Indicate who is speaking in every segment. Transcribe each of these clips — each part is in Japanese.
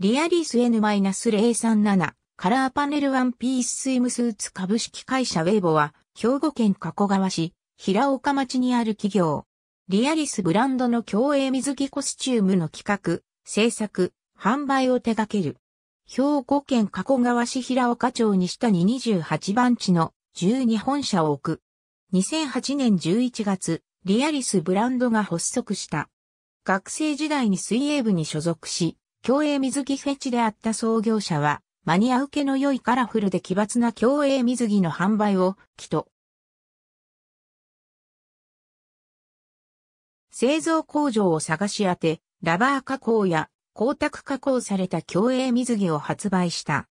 Speaker 1: リアリス N-037 カラーパネルワンピーススイムスーツ株式会社ウェイボは兵庫県加古川市平岡町にある企業。リアリスブランドの競泳水着コスチュームの企画、制作、販売を手掛ける。兵庫県加古川市平岡町に西谷28番地の12本社を置く。2008年11月、リアリスブランドが発足した。学生時代に水泳部に所属し、競泳水着フェチであった創業者は、マニア受けの良いカラフルで奇抜な競泳水着の販売を、きと。製造工場を探し当て、ラバー加工や光沢加工された競泳水着を発売した。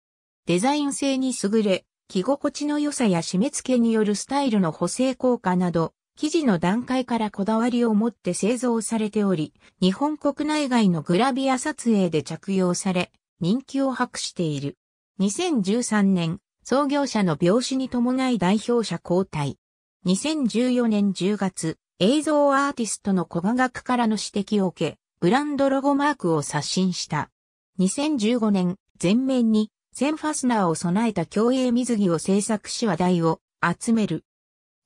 Speaker 1: デザイン性に優れ、着心地の良さや締め付けによるスタイルの補正効果など、生地の段階からこだわりを持って製造されており、日本国内外のグラビア撮影で着用され、人気を博している。2013年、創業者の病死に伴い代表者交代。2014年10月、映像アーティストの小賀学からの指摘を受け、ブランドロゴマークを刷新した。2015年、全面に、線ファスナーを備えた競泳水着を制作し話題を集める。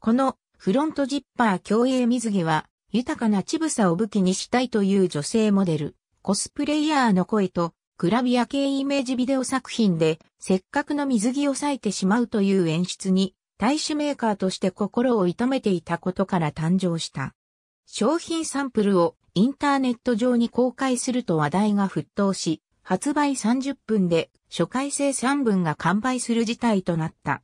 Speaker 1: このフロントジッパー競泳水着は、豊かな乳房を武器にしたいという女性モデル、コスプレイヤーの声と、グラビア系イメージビデオ作品で、せっかくの水着を割いてしまうという演出に、大衆メーカーとして心を痛めていたことから誕生した。商品サンプルをインターネット上に公開すると話題が沸騰し、発売30分で初回生3分が完売する事態となった。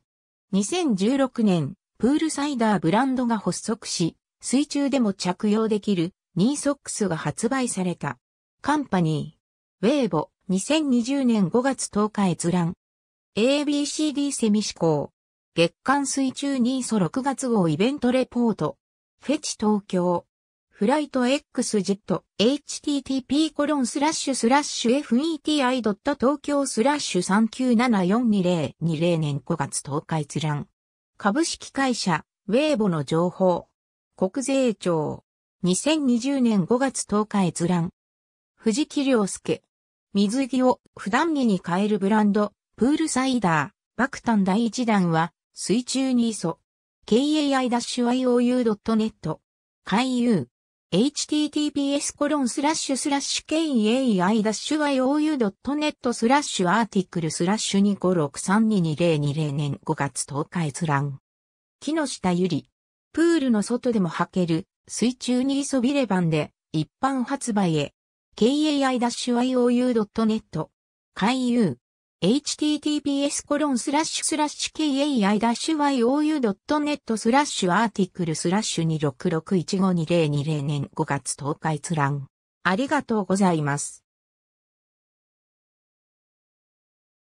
Speaker 1: 2016年、プールサイダーブランドが発足し、水中でも着用できるニーソックスが発売された。カンパニー。ウェーボ、2020年5月10日閲覧。ABCD セミ思考。月間水中ニーソ6月号イベントレポート。フェチ東京。フライト X ジェット http コロンスラッシュスラッシュ feti.tokyo スラッシュ39742020年5月10日閲覧。株式会社、ウェーボの情報。国税庁。2020年5月10日閲覧。藤木良介。水着を普段着に変えるブランド、プールサイダー、爆誕第1弾は、水中にイソ。k a i i o u n e t 海遊。https コロンスラッシュスラッシュ kai-you.net スラッシュアーティクルスラッシュ256322020年5月10日閲覧。木下ゆり。プールの外でも履ける水中に急びれ版で一般発売へ。kai-you.net 海遊。https kai-you.net スラッシュアーティクルスラッシュ26615202 0年5月10日閲覧。ありがとうございます。